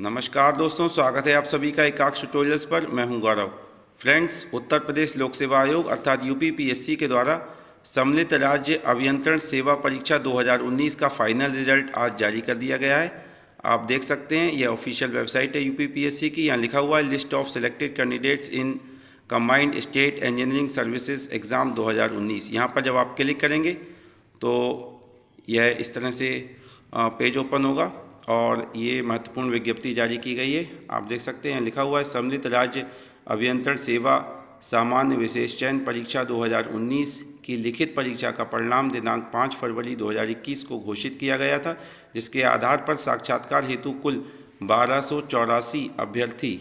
नमस्कार दोस्तों स्वागत है आप सभी का एकाक्ष ट्यूटोरियल्स पर मैं हूं गौरव फ्रेंड्स उत्तर प्रदेश लोक सेवा आयोग अर्थात यूपीपीएससी के द्वारा सम्मिलित राज्य अभियंत्रण सेवा परीक्षा 2019 का फाइनल रिजल्ट आज जारी कर दिया गया है आप देख सकते हैं यह ऑफिशियल वेबसाइट है यूपीपीएससी की यहाँ लिखा हुआ है list of selected candidates in combined state engineering services exam 2019 यहाँ पर जब आप क्लिक करेंगे तो यह इस तरह से पेज ओपन होगा और ये महत्वपूर्ण विज्ञप्ति जारी की गई है आप देख सकते हैं लिखा हुआ है सम्मिलित राज्य अभियंत्रण सेवा सामान्य विशेष चयन परीक्षा 2019 की लिखित परीक्षा का परिणाम दिनांक 5 फरवरी 2021 को घोषित किया गया था जिसके आधार पर साक्षात्कार हेतु कुल बारह अभ्यर्थी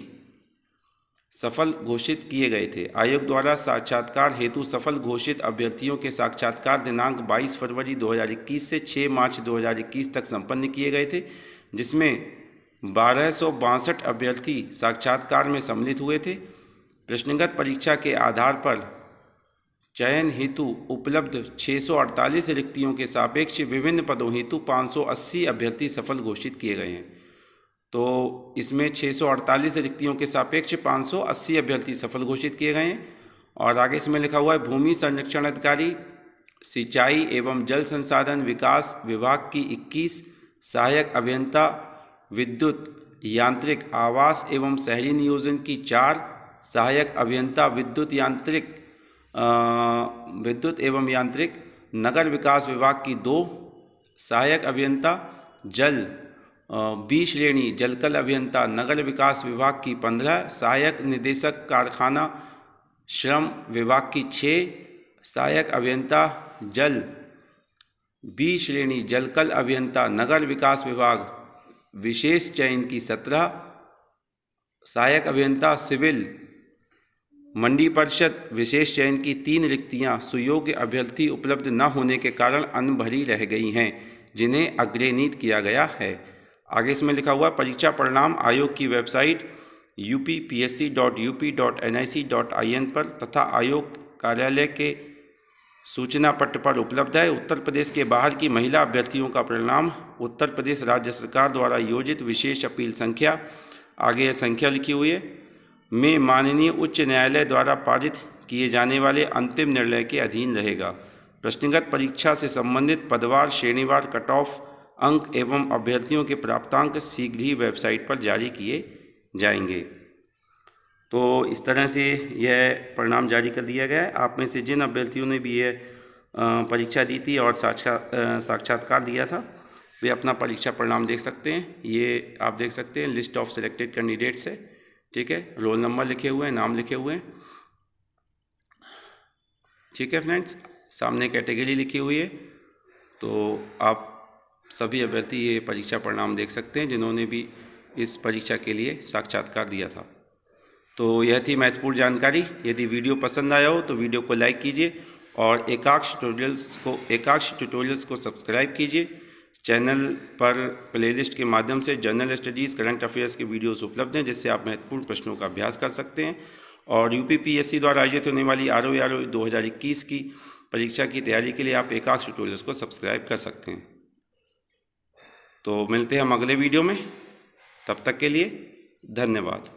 सफल घोषित किए गए थे आयोग द्वारा साक्षात्कार हेतु सफल घोषित अभ्यर्थियों के साक्षात्कार दिनांक 22 फरवरी 2021 से 6 मार्च 2021 तक संपन्न किए गए थे जिसमें बारह अभ्यर्थी साक्षात्कार में सम्मिलित हुए थे प्रश्नगत परीक्षा के आधार पर चयन हेतु उपलब्ध 648 रिक्तियों के सापेक्ष विभिन्न पदों हेतु 580 अभ्यर्थी सफल घोषित किए गए हैं तो इसमें 648 रिक्तियों के सापेक्ष 580 अभ्यर्थी सफल घोषित किए गए हैं और आगे इसमें लिखा हुआ है भूमि संरक्षण अधिकारी सिंचाई एवं जल संसाधन विकास विभाग की इक्कीस सहायक अभियंता विद्युत यांत्रिक आवास एवं शहरी नियोजन की चार सहायक अभियंता विद्युत यांत्रिक विद्युत एवं यांत्रिक नगर विकास विभाग की दो सहायक अभियंता जल बी श्रेणी जलकल अभियंता नगर विकास विभाग की पंद्रह सहायक निदेशक कारखाना श्रम विभाग की छः सहायक अभियंता जल बी श्रेणी जलकल अभियंता नगर विकास विभाग विशेष चयन की सत्रह सहायक अभियंता सिविल मंडी परिषद विशेष चयन की तीन रिक्तियां सुयोग्य अभ्यर्थी उपलब्ध न होने के कारण अनभरी रह गई हैं जिन्हें अग्रणीत किया गया है आगे इसमें लिखा हुआ परीक्षा परिणाम आयोग की website U P P S C dot U P dot N I C dot I N पर तथा आयोग कार्यालय के सूचना पट्ट पर उपलब्ध है उत्तर प्रदेश के बाहर की महिला अभ्यर्थियों का परिणाम उत्तर प्रदेश राज्य सरकार द्वारा योजित विशेष अपील संख्या आगे यह संख्या लिखी हुई है में माननीय उच्च न्यायालय द्वारा पारित किए जाने वाले अंतिम निर्णय के अधीन रहेगा प्रश्नगत परीक्षा से संबंधित पदवार श्रेणीवार कट ऑफ अंक एवं अभ्यर्थियों के प्राप्तांक शीघ्र ही वेबसाइट पर जारी किए जाएंगे तो इस तरह से यह परिणाम जारी कर दिया गया है आप में से जिन अभ्यर्थियों ने भी यह परीक्षा दी थी और साक्षा साक्षात्कार दिया था वे अपना परीक्षा परिणाम देख सकते हैं ये आप देख सकते हैं लिस्ट ऑफ सिलेक्टेड कैंडिडेट्स है ठीक है रोल नंबर लिखे हुए हैं नाम लिखे हुए हैं ठीक है फ्रेंड्स सामने कैटेगरी लिखी हुई है तो आप सभी अभ्यर्थी ये परीक्षा परिणाम देख सकते हैं जिन्होंने भी इस परीक्षा के लिए साक्षात्कार दिया था तो यह थी महत्वपूर्ण जानकारी यदि वीडियो पसंद आया हो तो वीडियो को लाइक कीजिए और एकाक्ष ट्यूटोरियल्स को एकाक्ष ट्यूटोरियल्स को सब्सक्राइब कीजिए चैनल पर प्लेलिस्ट के माध्यम से जनरल स्टडीज़ करंट अफेयर्स के वीडियोस उपलब्ध हैं जिससे आप महत्वपूर्ण प्रश्नों का अभ्यास कर सकते हैं और यूपीपीएससी द्वारा आयोजित होने वाली आर ओ आर ओ दो हज़ार इक्कीस की परीक्षा की तैयारी के लिए आप एकाक्ष ट्यूटोरियल्स को सब्सक्राइब कर सकते हैं तो मिलते हैं हम अगले वीडियो में तब तक के लिए धन्यवाद